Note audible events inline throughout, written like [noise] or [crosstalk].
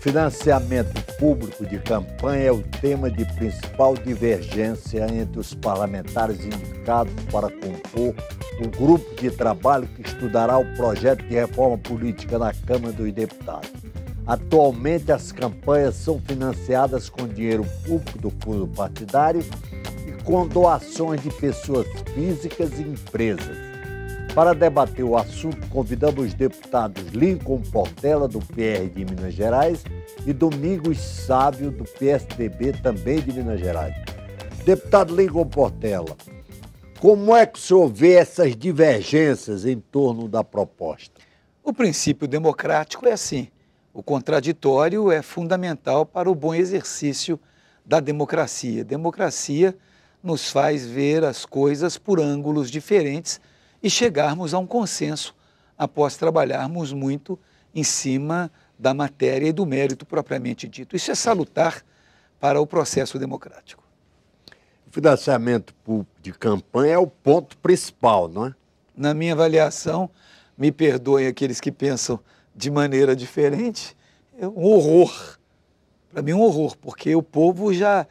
Financiamento público de campanha é o tema de principal divergência entre os parlamentares indicados para compor o grupo de trabalho que estudará o projeto de reforma política na Câmara dos Deputados. Atualmente, as campanhas são financiadas com dinheiro público do fundo partidário e com doações de pessoas físicas e empresas. Para debater o assunto, convidamos os deputados Lincoln Portela, do PR de Minas Gerais, e Domingos Sávio, do PSDB, também de Minas Gerais. Deputado Lincoln Portela, como é que o senhor vê essas divergências em torno da proposta? O princípio democrático é assim: o contraditório é fundamental para o bom exercício da democracia. Democracia nos faz ver as coisas por ângulos diferentes e chegarmos a um consenso após trabalharmos muito em cima da matéria e do mérito propriamente dito. Isso é salutar para o processo democrático. O financiamento público de campanha é o ponto principal, não é? Na minha avaliação, me perdoem aqueles que pensam de maneira diferente, é um horror. Para mim, é um horror, porque o povo já,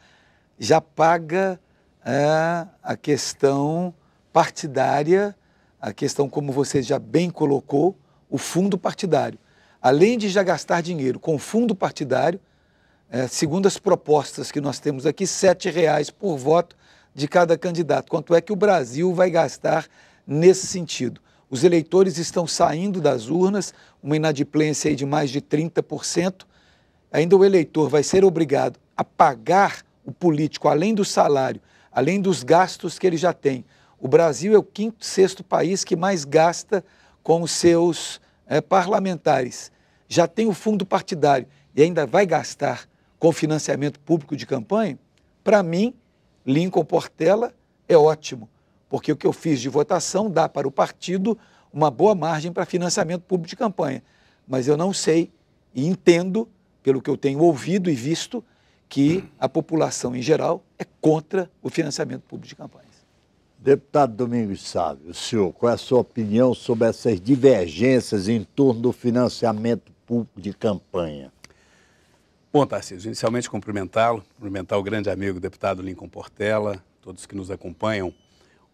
já paga é, a questão partidária, a questão, como você já bem colocou, o fundo partidário. Além de já gastar dinheiro com fundo partidário, é, segundo as propostas que nós temos aqui, R$ 7,00 por voto de cada candidato. Quanto é que o Brasil vai gastar nesse sentido? Os eleitores estão saindo das urnas, uma inadimplência de mais de 30%. Ainda o eleitor vai ser obrigado a pagar o político, além do salário, além dos gastos que ele já tem. O Brasil é o quinto, sexto país que mais gasta com os seus é, parlamentares. Já tem o fundo partidário e ainda vai gastar com financiamento público de campanha? Para mim, Lincoln Portela é ótimo porque o que eu fiz de votação dá para o partido uma boa margem para financiamento público de campanha. Mas eu não sei e entendo, pelo que eu tenho ouvido e visto, que a população em geral é contra o financiamento público de campanhas. Deputado Domingos Sávio, senhor, qual é a sua opinião sobre essas divergências em torno do financiamento público de campanha? Bom, Tarcísio, inicialmente cumprimentá-lo, cumprimentar o grande amigo deputado Lincoln Portela, todos que nos acompanham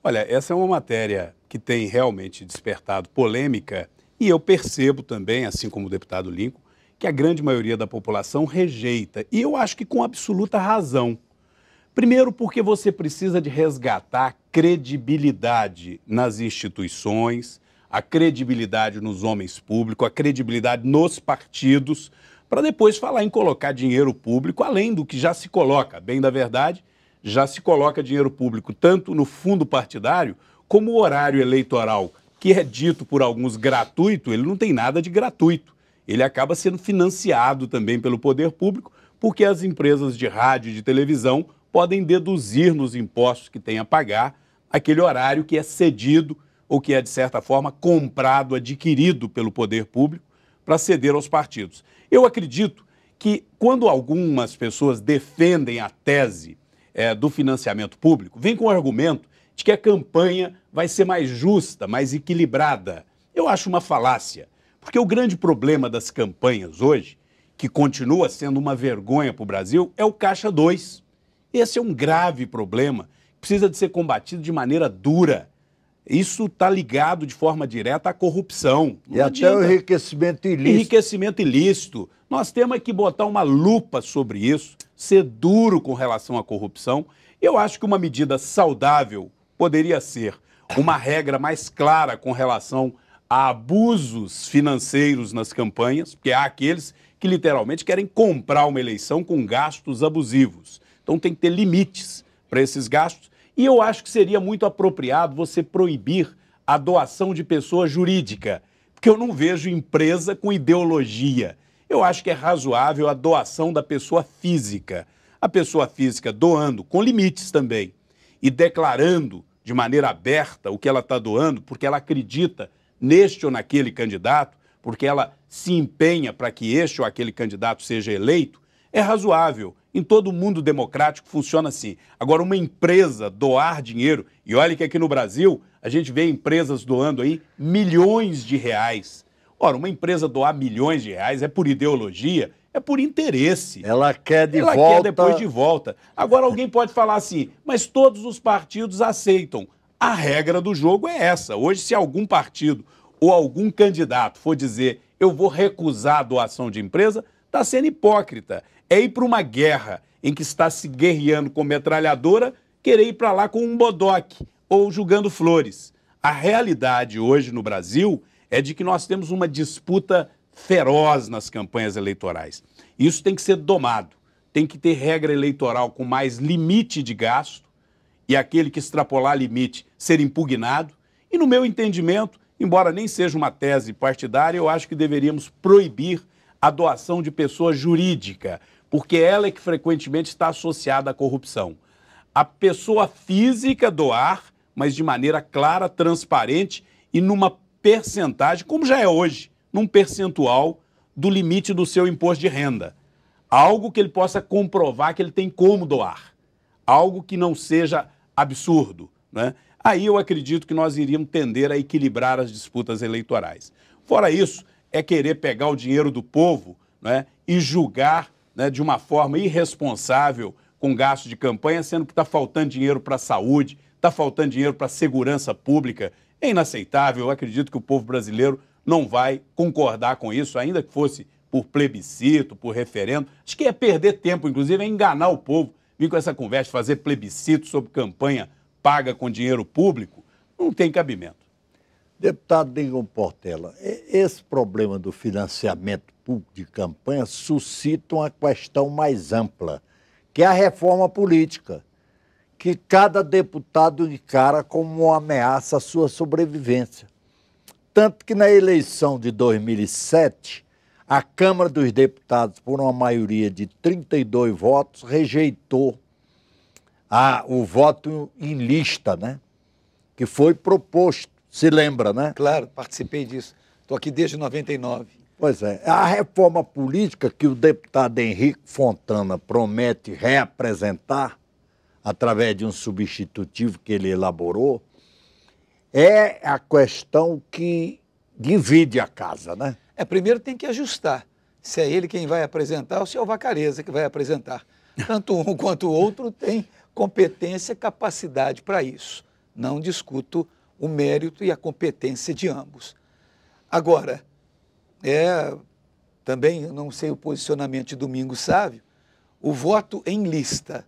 Olha, essa é uma matéria que tem realmente despertado polêmica e eu percebo também, assim como o deputado Lincoln, que a grande maioria da população rejeita. E eu acho que com absoluta razão. Primeiro, porque você precisa de resgatar credibilidade nas instituições, a credibilidade nos homens públicos, a credibilidade nos partidos, para depois falar em colocar dinheiro público além do que já se coloca. Bem da verdade, já se coloca dinheiro público tanto no fundo partidário como o horário eleitoral, que é dito por alguns gratuito, ele não tem nada de gratuito. Ele acaba sendo financiado também pelo poder público, porque as empresas de rádio e de televisão podem deduzir nos impostos que têm a pagar aquele horário que é cedido ou que é, de certa forma, comprado, adquirido pelo poder público para ceder aos partidos. Eu acredito que quando algumas pessoas defendem a tese é, do financiamento público vem com o argumento de que a campanha vai ser mais justa, mais equilibrada. Eu acho uma falácia, porque o grande problema das campanhas hoje, que continua sendo uma vergonha para o Brasil, é o Caixa 2. Esse é um grave problema, que precisa de ser combatido de maneira dura. Isso está ligado de forma direta à corrupção. Não e adianta. até o enriquecimento ilícito. Enriquecimento ilícito. Nós temos que botar uma lupa sobre isso, ser duro com relação à corrupção. Eu acho que uma medida saudável poderia ser uma regra mais clara com relação a abusos financeiros nas campanhas, porque há aqueles que literalmente querem comprar uma eleição com gastos abusivos. Então tem que ter limites para esses gastos e eu acho que seria muito apropriado você proibir a doação de pessoa jurídica, porque eu não vejo empresa com ideologia. Eu acho que é razoável a doação da pessoa física. A pessoa física doando, com limites também, e declarando de maneira aberta o que ela está doando, porque ela acredita neste ou naquele candidato, porque ela se empenha para que este ou aquele candidato seja eleito, é razoável. Em todo mundo democrático funciona assim. Agora, uma empresa doar dinheiro, e olha que aqui no Brasil a gente vê empresas doando aí milhões de reais. Ora, uma empresa doar milhões de reais é por ideologia, é por interesse. Ela quer de Ela volta. Ela quer depois de volta. Agora, alguém pode falar assim, mas todos os partidos aceitam. A regra do jogo é essa. Hoje, se algum partido ou algum candidato for dizer eu vou recusar a doação de empresa, está sendo hipócrita é ir para uma guerra em que está se guerreando com metralhadora, querer ir para lá com um bodoque ou julgando flores. A realidade hoje no Brasil é de que nós temos uma disputa feroz nas campanhas eleitorais. Isso tem que ser domado. Tem que ter regra eleitoral com mais limite de gasto e aquele que extrapolar limite ser impugnado. E no meu entendimento, embora nem seja uma tese partidária, eu acho que deveríamos proibir a doação de pessoa jurídica porque ela é que frequentemente está associada à corrupção. A pessoa física doar, mas de maneira clara, transparente e numa percentagem, como já é hoje, num percentual do limite do seu imposto de renda. Algo que ele possa comprovar que ele tem como doar. Algo que não seja absurdo. Né? Aí eu acredito que nós iríamos tender a equilibrar as disputas eleitorais. Fora isso, é querer pegar o dinheiro do povo né, e julgar né, de uma forma irresponsável com gasto de campanha, sendo que está faltando dinheiro para a saúde, está faltando dinheiro para a segurança pública. É inaceitável. Eu acredito que o povo brasileiro não vai concordar com isso, ainda que fosse por plebiscito, por referendo. Acho que é perder tempo, inclusive, é enganar o povo. Vir com essa conversa, fazer plebiscito sobre campanha paga com dinheiro público, não tem cabimento. Deputado Dingon Portela, esse problema do financiamento de campanha suscita uma questão mais ampla, que é a reforma política, que cada deputado encara como uma ameaça à sua sobrevivência. Tanto que na eleição de 2007, a Câmara dos Deputados, por uma maioria de 32 votos, rejeitou a, o voto em lista, né? Que foi proposto. Se lembra, né? Claro, participei disso. Estou aqui desde 99. Pois é. A reforma política que o deputado Henrique Fontana promete reapresentar, através de um substitutivo que ele elaborou, é a questão que divide a casa, né? É, primeiro tem que ajustar. Se é ele quem vai apresentar ou se é o Vacareza que vai apresentar. Tanto um [laughs] quanto o outro tem competência, capacidade para isso. Não discuto o mérito e a competência de ambos. Agora, é, também não sei o posicionamento de Domingo Sávio, o voto em lista,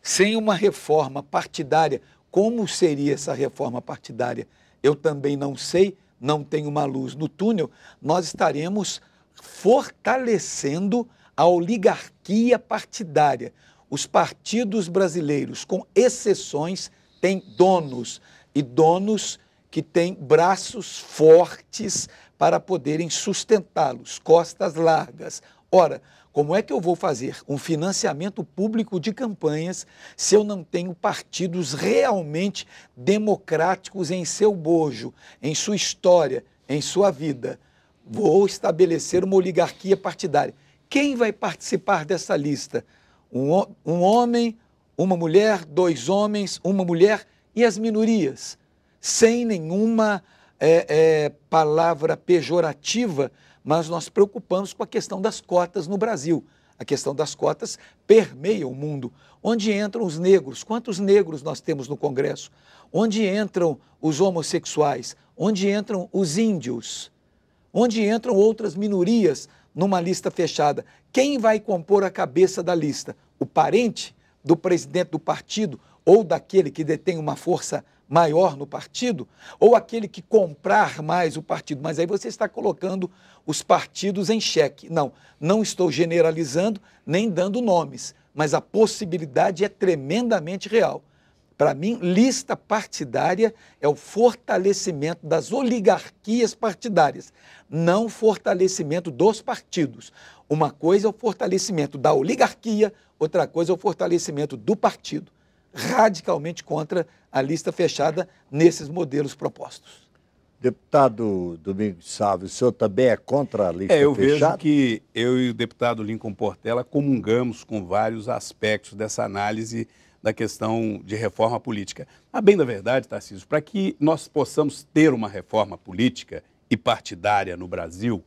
sem uma reforma partidária, como seria essa reforma partidária? Eu também não sei, não tenho uma luz no túnel, nós estaremos fortalecendo a oligarquia partidária. Os partidos brasileiros, com exceções, têm donos, e donos que têm braços fortes para poderem sustentá-los, costas largas. Ora, como é que eu vou fazer um financiamento público de campanhas se eu não tenho partidos realmente democráticos em seu bojo, em sua história, em sua vida? Vou estabelecer uma oligarquia partidária. Quem vai participar dessa lista? Um, um homem, uma mulher, dois homens, uma mulher e as minorias, sem nenhuma é, é, palavra pejorativa, mas nós preocupamos com a questão das cotas no Brasil. A questão das cotas permeia o mundo. Onde entram os negros? Quantos negros nós temos no Congresso? Onde entram os homossexuais? Onde entram os índios? Onde entram outras minorias numa lista fechada? Quem vai compor a cabeça da lista? O parente do presidente do partido ou daquele que detém uma força maior no partido, ou aquele que comprar mais o partido. Mas aí você está colocando os partidos em xeque. Não, não estou generalizando nem dando nomes, mas a possibilidade é tremendamente real. Para mim, lista partidária é o fortalecimento das oligarquias partidárias, não fortalecimento dos partidos. Uma coisa é o fortalecimento da oligarquia, outra coisa é o fortalecimento do partido radicalmente contra a lista fechada nesses modelos propostos. Deputado Domingos Sávio, o senhor também é contra a lista fechada? É, eu fechada? vejo que eu e o deputado Lincoln Portela comungamos com vários aspectos dessa análise da questão de reforma política. A bem da verdade, Tarcísio, para que nós possamos ter uma reforma política e partidária no Brasil,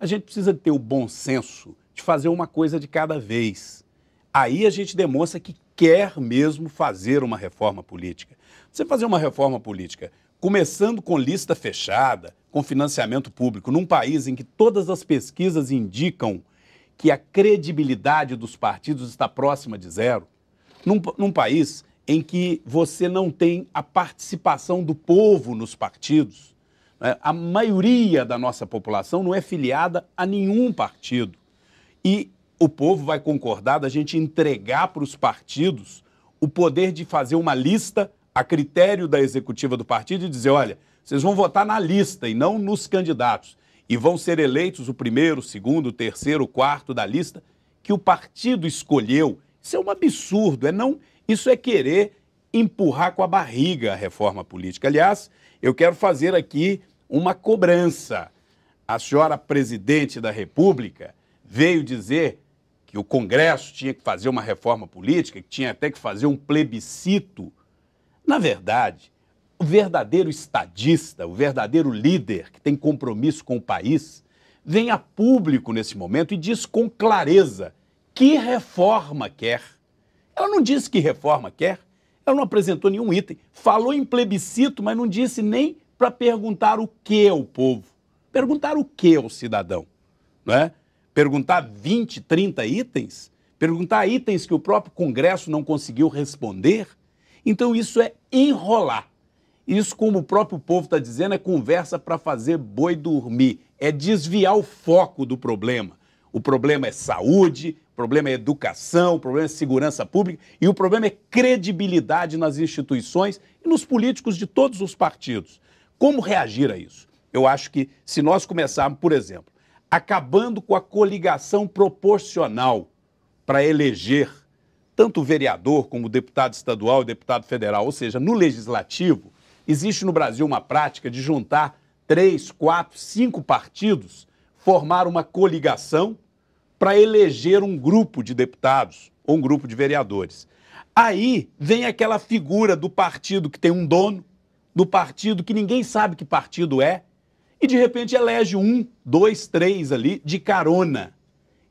a gente precisa ter o bom senso de fazer uma coisa de cada vez. Aí a gente demonstra que quer mesmo fazer uma reforma política. Você fazer uma reforma política começando com lista fechada, com financiamento público, num país em que todas as pesquisas indicam que a credibilidade dos partidos está próxima de zero, num, num país em que você não tem a participação do povo nos partidos. Né? A maioria da nossa população não é filiada a nenhum partido. E o povo vai concordar da gente entregar para os partidos o poder de fazer uma lista a critério da executiva do partido e dizer: olha, vocês vão votar na lista e não nos candidatos. E vão ser eleitos o primeiro, o segundo, o terceiro, o quarto da lista que o partido escolheu. Isso é um absurdo, é não, isso é querer empurrar com a barriga a reforma política. Aliás, eu quero fazer aqui uma cobrança. A senhora presidente da República veio dizer que o Congresso tinha que fazer uma reforma política, que tinha até que fazer um plebiscito. Na verdade, o verdadeiro estadista, o verdadeiro líder que tem compromisso com o país, vem a público nesse momento e diz com clareza que reforma quer. Ela não disse que reforma quer, ela não apresentou nenhum item. Falou em plebiscito, mas não disse nem para perguntar o que ao povo. Perguntar o que ao cidadão, não é? perguntar 20, 30 itens, perguntar itens que o próprio Congresso não conseguiu responder. Então isso é enrolar. Isso, como o próprio povo está dizendo, é conversa para fazer boi dormir, é desviar o foco do problema. O problema é saúde, o problema é educação, o problema é segurança pública e o problema é credibilidade nas instituições e nos políticos de todos os partidos. Como reagir a isso? Eu acho que se nós começarmos, por exemplo, acabando com a coligação proporcional para eleger tanto vereador como deputado estadual e deputado federal. Ou seja, no legislativo, existe no Brasil uma prática de juntar três, quatro, cinco partidos, formar uma coligação para eleger um grupo de deputados ou um grupo de vereadores. Aí vem aquela figura do partido que tem um dono, do partido que ninguém sabe que partido é, e de repente elege um, dois, três ali de carona.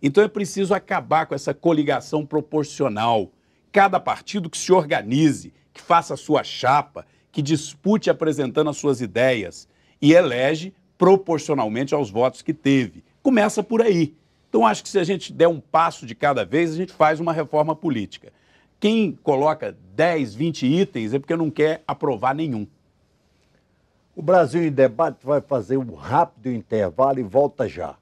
Então é preciso acabar com essa coligação proporcional. Cada partido que se organize, que faça a sua chapa, que dispute apresentando as suas ideias e elege proporcionalmente aos votos que teve. Começa por aí. Então acho que se a gente der um passo de cada vez, a gente faz uma reforma política. Quem coloca 10, 20 itens é porque não quer aprovar nenhum. O Brasil em Debate vai fazer um rápido intervalo e volta já.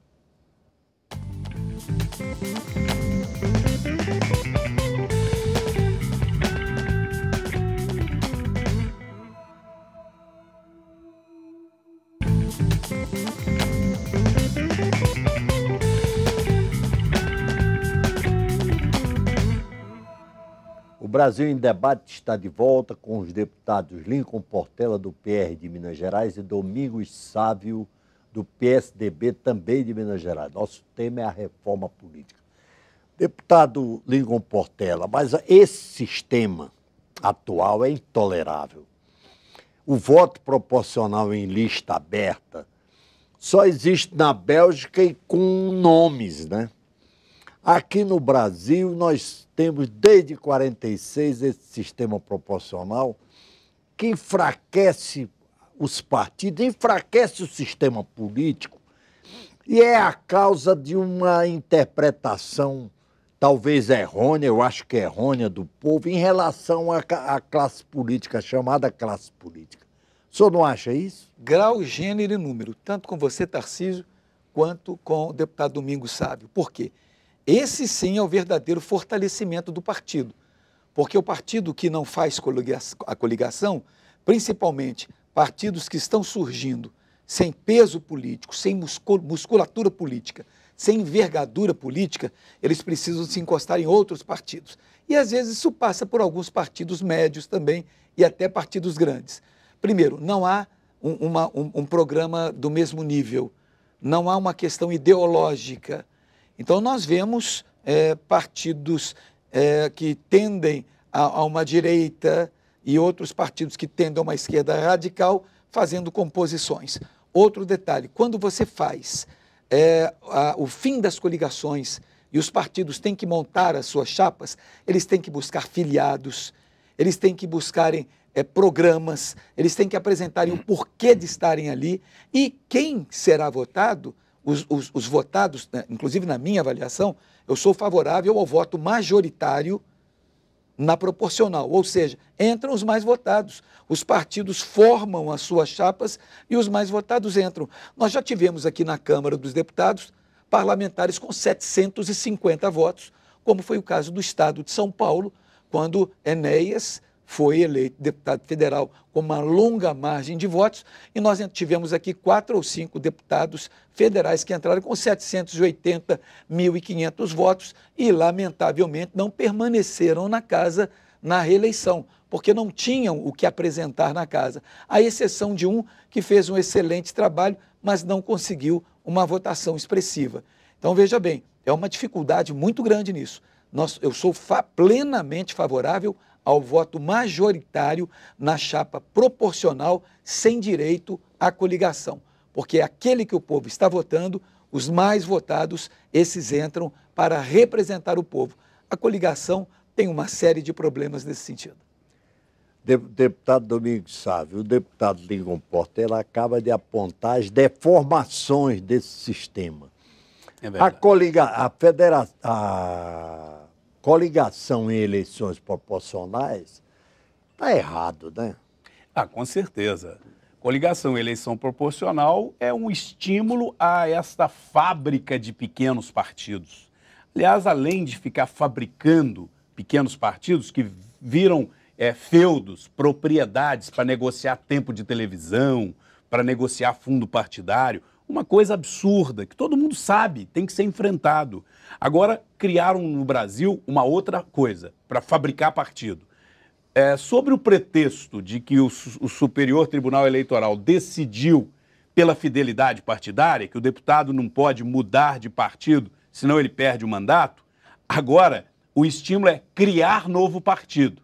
Brasil em Debate está de volta com os deputados Lincoln Portela, do PR de Minas Gerais, e Domingos Sávio, do PSDB, também de Minas Gerais. Nosso tema é a reforma política. Deputado Lincoln Portela, mas esse sistema atual é intolerável. O voto proporcional em lista aberta só existe na Bélgica e com nomes, né? Aqui no Brasil, nós temos desde 46 esse sistema proporcional que enfraquece os partidos, enfraquece o sistema político e é a causa de uma interpretação talvez errônea, eu acho que errônea do povo em relação à classe política, chamada classe política. O senhor não acha isso? Grau, gênero e número, tanto com você, Tarcísio, quanto com o deputado Domingos Sábio. Por quê? Esse sim é o verdadeiro fortalecimento do partido, porque o partido que não faz a coligação, principalmente partidos que estão surgindo sem peso político, sem musculatura política, sem envergadura política, eles precisam se encostar em outros partidos. E às vezes isso passa por alguns partidos médios também e até partidos grandes. Primeiro, não há um, uma, um, um programa do mesmo nível, não há uma questão ideológica então, nós vemos é, partidos é, que tendem a, a, uma direita e outros partidos que tendem a uma esquerda radical fazendo composições. Outro detalhe: quando você faz é, a, o fim das coligações e os partidos têm que montar as suas chapas, eles têm que buscar filiados, eles têm que buscarem é, programas, eles têm que apresentarem o porquê de estarem ali e quem será votado os, os, os votados, né, inclusive na minha avaliação, eu sou favorável ao voto majoritário na proporcional, ou seja, entram os mais votados. Os partidos formam as suas chapas e os mais votados entram. Nós já tivemos aqui na Câmara dos Deputados parlamentares com 750 votos, como foi o caso do Estado de São Paulo, quando Enéas foi eleito deputado federal com uma longa margem de votos, e nós tivemos aqui quatro ou cinco deputados federais que entraram com 780.500 votos e, lamentavelmente, não permaneceram na casa na reeleição, porque não tinham o que apresentar na casa, à exceção de um que fez um excelente trabalho, mas não conseguiu uma votação expressiva. Então, veja bem, é uma dificuldade muito grande nisso. Nós, eu sou fa plenamente favorável ao voto majoritário na chapa proporcional, sem direito à coligação. Porque é aquele que o povo está votando, os mais votados, esses entram para representar o povo. A coligação tem uma série de problemas nesse sentido. Deputado Domingos Sávio, o deputado Lincoln ele acaba de apontar as deformações desse sistema. É a coliga, a federação, a coligação em eleições proporcionais, está errado, né? Ah, com certeza. Coligação em eleição proporcional é um estímulo a esta fábrica de pequenos partidos. Aliás, além de ficar fabricando pequenos partidos que viram é, feudos, propriedades para negociar tempo de televisão, para negociar fundo partidário, uma coisa absurda, que todo mundo sabe, tem que ser enfrentado. Agora, criaram no Brasil uma outra coisa para fabricar partido. É, sobre o pretexto de que o, o Superior Tribunal Eleitoral decidiu pela fidelidade partidária, que o deputado não pode mudar de partido, senão ele perde o mandato, agora o estímulo é criar novo partido.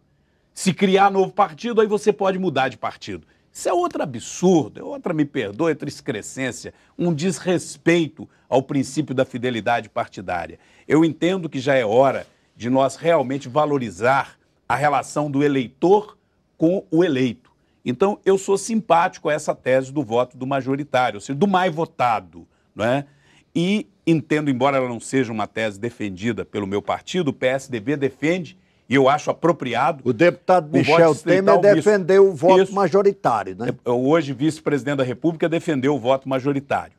Se criar novo partido, aí você pode mudar de partido. Isso é outro absurdo, é outra, me perdoe, triscrescência, um desrespeito ao princípio da fidelidade partidária. Eu entendo que já é hora de nós realmente valorizar a relação do eleitor com o eleito. Então, eu sou simpático a essa tese do voto do majoritário, ou seja, do mais votado. Não é? E entendo, embora ela não seja uma tese defendida pelo meu partido, o PSDB defende e eu acho apropriado. O deputado Michel Temer defendeu o voto isso. majoritário, né? É, hoje, vice-presidente da República defendeu o voto majoritário.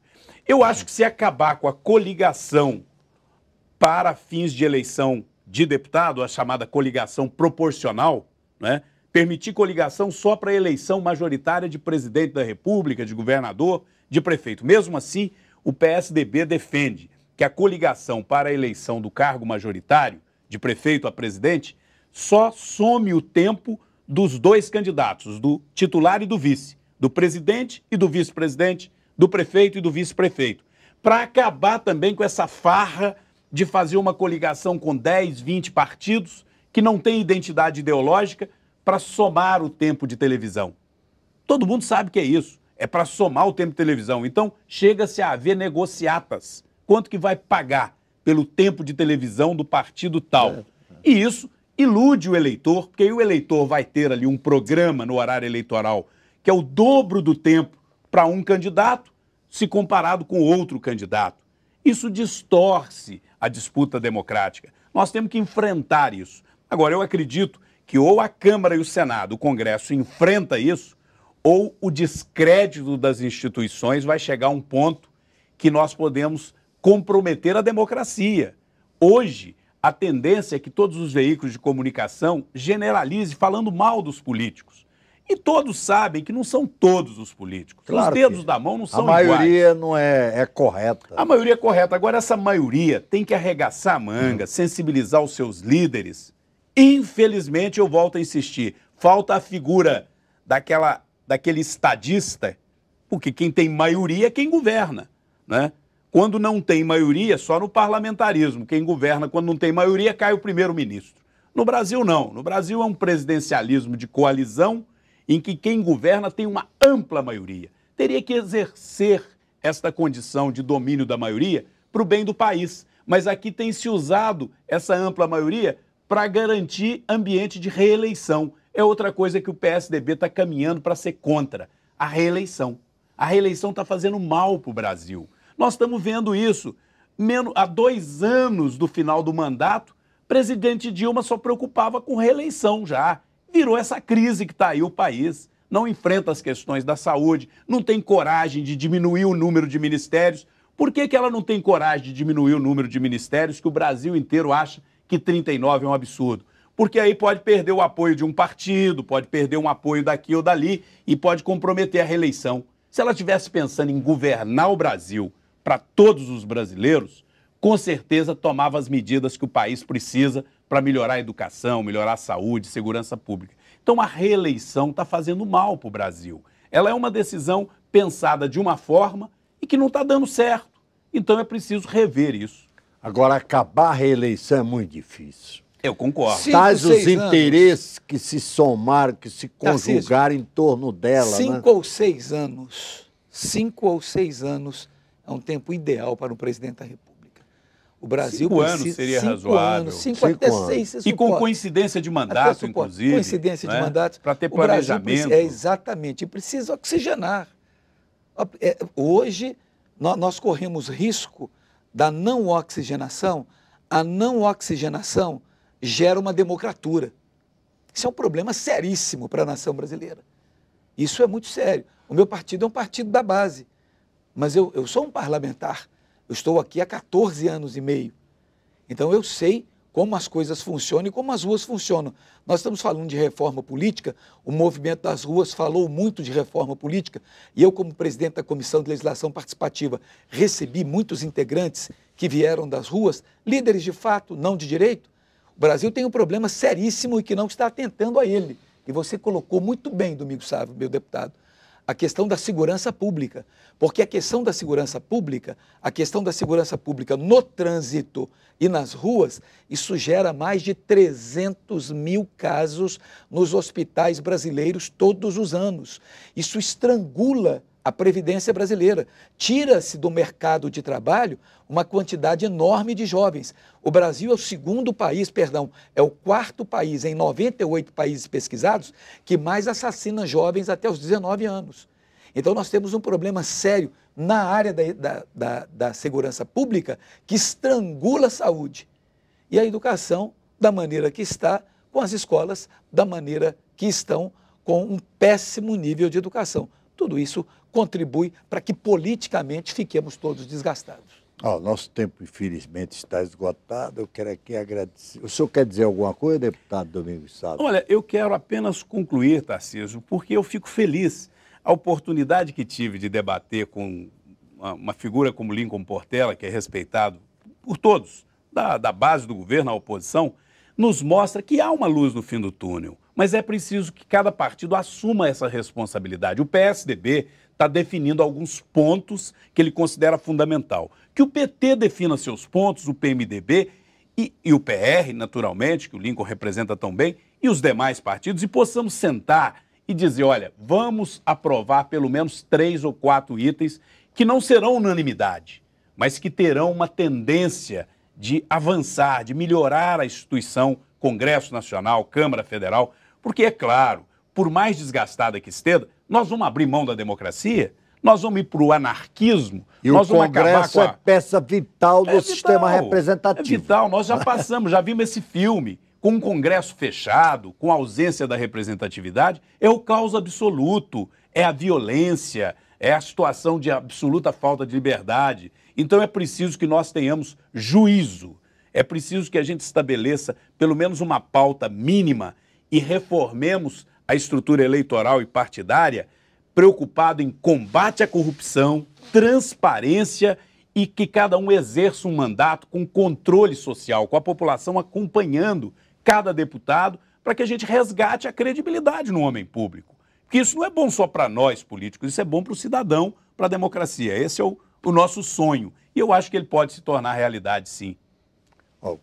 Eu acho que se acabar com a coligação para fins de eleição de deputado, a chamada coligação proporcional, né? permitir coligação só para eleição majoritária de presidente da República, de governador, de prefeito. Mesmo assim, o PSDB defende que a coligação para a eleição do cargo majoritário, de prefeito a presidente, só some o tempo dos dois candidatos, do titular e do vice, do presidente e do vice-presidente, do prefeito e do vice-prefeito, para acabar também com essa farra de fazer uma coligação com 10, 20 partidos que não tem identidade ideológica para somar o tempo de televisão. Todo mundo sabe que é isso, é para somar o tempo de televisão. Então, chega-se a haver negociatas. Quanto que vai pagar pelo tempo de televisão do partido tal? É, é. E isso ilude o eleitor, porque aí o eleitor vai ter ali um programa no horário eleitoral que é o dobro do tempo para um candidato se comparado com outro candidato. Isso distorce a disputa democrática. Nós temos que enfrentar isso. Agora, eu acredito que ou a Câmara e o Senado, o Congresso, enfrenta isso, ou o descrédito das instituições vai chegar a um ponto que nós podemos comprometer a democracia. Hoje, a tendência é que todos os veículos de comunicação generalize falando mal dos políticos. E todos sabem que não são todos os políticos. Claro os dedos da mão não são iguais. A maioria iguais. não é, é, correta. A maioria é correta. Agora, essa maioria tem que arregaçar a manga, hum. sensibilizar os seus líderes. Infelizmente, eu volto a insistir, falta a figura daquela, daquele estadista, porque quem tem maioria é quem governa. Né? quando não tem maioria, só no parlamentarismo. Quem governa quando não tem maioria cai o primeiro-ministro. No Brasil, não. No Brasil é um presidencialismo de coalizão em que quem governa tem uma ampla maioria. Teria que exercer esta condição de domínio da maioria para o bem do país. Mas aqui tem se usado essa ampla maioria para garantir ambiente de reeleição. É outra coisa que o PSDB está caminhando para ser contra: a reeleição. A reeleição está fazendo mal para o Brasil. Nós estamos vendo isso. Menos, há dois anos do final do mandato, presidente Dilma só preocupava com reeleição já. Virou essa crise que está aí o país. Não enfrenta as questões da saúde, não tem coragem de diminuir o número de ministérios. Por que, que ela não tem coragem de diminuir o número de ministérios que o Brasil inteiro acha que 39 é um absurdo? Porque aí pode perder o apoio de um partido, pode perder um apoio daqui ou dali e pode comprometer a reeleição. Se ela estivesse pensando em governar o Brasil, para todos os brasileiros, com certeza tomava as medidas que o país precisa para melhorar a educação, melhorar a saúde, segurança pública. Então a reeleição está fazendo mal para o Brasil. Ela é uma decisão pensada de uma forma e que não está dando certo. Então é preciso rever isso. Agora, acabar a reeleição é muito difícil. Eu concordo. Cinco, Tais os interesses anos. que se somaram, que se conjugaram Tarcísio, em torno dela. Né? Cinco né? ou seis anos. Cinco ou seis anos é um tempo ideal para um presidente da República. O Brasil cinco precisa, anos seria cinco razoável. Anos, cinco, cinco até anos. seis. e com coincidência de mandato, inclusive. Coincidência de né? mandato. Para ter planejamento. Precisa, é, exatamente. E precisa oxigenar. É, hoje, nós, nós corremos risco da não oxigenação. A não oxigenação gera uma democratura. Isso é um problema seríssimo para a nação brasileira. Isso é muito sério. O meu partido é um partido da base. Mas eu, eu sou um parlamentar, eu estou aqui há 14 anos e meio. Então eu sei como as coisas funcionam e como as ruas funcionam. Nós estamos falando de reforma política, o movimento das ruas falou muito de reforma política, e eu, como presidente da Comissão de Legislação Participativa, recebi muitos integrantes que vieram das ruas, líderes de fato, não de direito. O Brasil tem um problema seríssimo e que não está atentando a ele. E você colocou muito bem, Domingo Sávio, meu deputado a questão da segurança pública, porque a questão da segurança pública, a questão da segurança pública no trânsito e nas ruas, isso gera mais de 300 mil casos nos hospitais brasileiros todos os anos. Isso estrangula a Previdência Brasileira. Tira-se do mercado de trabalho uma quantidade enorme de jovens. O Brasil é o segundo país, perdão, é o quarto país em 98 países pesquisados que mais assassina jovens até os 19 anos. Então, nós temos um problema sério na área da, da, da, da segurança pública que estrangula a saúde. E a educação, da maneira que está, com as escolas, da maneira que estão, com um péssimo nível de educação. Tudo isso contribui para que politicamente fiquemos todos desgastados. oh, nosso tempo, infelizmente, está esgotado. Eu quero aqui agradecer. O senhor quer dizer alguma coisa, deputado Domingos Salles? Olha, eu quero apenas concluir, Tarcísio, porque eu fico feliz. A oportunidade que tive de debater com uma figura como Lincoln Portela, que é respeitado por todos, da, da base do governo, à oposição, nos mostra que há uma luz no fim do túnel. Mas é preciso que cada partido assuma essa responsabilidade. O PSDB está definindo alguns pontos que ele considera fundamental. Que o PT defina seus pontos, o PMDB e, e o PR, naturalmente, que o Lincoln representa tão bem, e os demais partidos, e possamos sentar e dizer: olha, vamos aprovar pelo menos três ou quatro itens que não serão unanimidade, mas que terão uma tendência de avançar, de melhorar a instituição, Congresso Nacional, Câmara Federal. Porque, é claro, por mais desgastada que esteja, nós vamos abrir mão da democracia, nós vamos ir para o anarquismo. E nós o vamos Congresso é a... é peça vital do é sistema vital, representativo. É vital, nós já passamos, já vimos esse filme. Com um Congresso fechado, com ausência da representatividade, é o caos absoluto, é a violência, é a situação de absoluta falta de liberdade. Então é preciso que nós tenhamos juízo, é preciso que a gente estabeleça pelo menos uma pauta mínima e reformemos a estrutura eleitoral e partidária, preocupado em combate à corrupção, transparência e que cada um exerça um mandato com controle social, com a população acompanhando cada deputado, para que a gente resgate a credibilidade no homem público. Que isso não é bom só para nós políticos, isso é bom para o cidadão, para a democracia. Esse é o, o nosso sonho. E eu acho que ele pode se tornar realidade, sim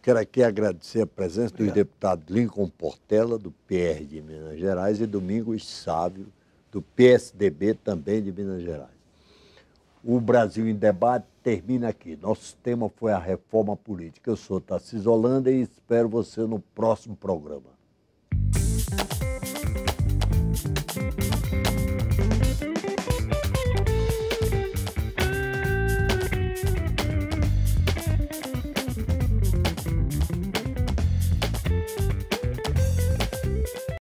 quero aqui agradecer a presença Obrigado. dos deputados Lincoln Portela, do PR de Minas Gerais, e Domingos Sávio, do PSDB, também de Minas Gerais. O Brasil em Debate termina aqui. Nosso tema foi a reforma política. Eu sou Tarcísio Holanda e espero você no próximo programa.